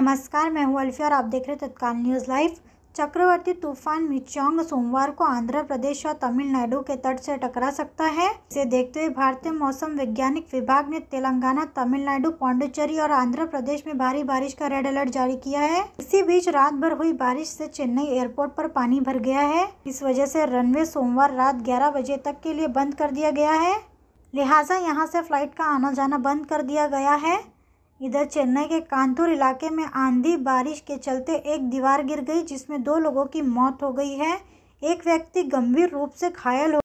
नमस्कार मैं हूँ अल्फिया और आप देख रहे तत्काल न्यूज़ लाइव चक्रवर्ती तूफान मिचोंग सोमवार को आंध्र प्रदेश और तमिलनाडु के तट से टकरा सकता है इसे देखते हुए भारतीय मौसम वैज्ञानिक विभाग ने तेलंगाना तमिलनाडु पाण्डुचेरी और आंध्र प्रदेश में भारी बारिश का रेड अलर्ट जारी किया है इसी बीच रात भर हुई बारिश से चेन्नई एयरपोर्ट पर पानी भर गया है इस वजह से रनवे सोमवार रात ग्यारह बजे तक के लिए बंद कर दिया गया है लिहाजा यहाँ से फ्लाइट का आना जाना बंद कर दिया गया है इधर चेन्नई के कांतूर इलाके में आंधी बारिश के चलते एक दीवार गिर गई जिसमें दो लोगों की मौत हो गई है एक व्यक्ति गंभीर रूप से घायल हो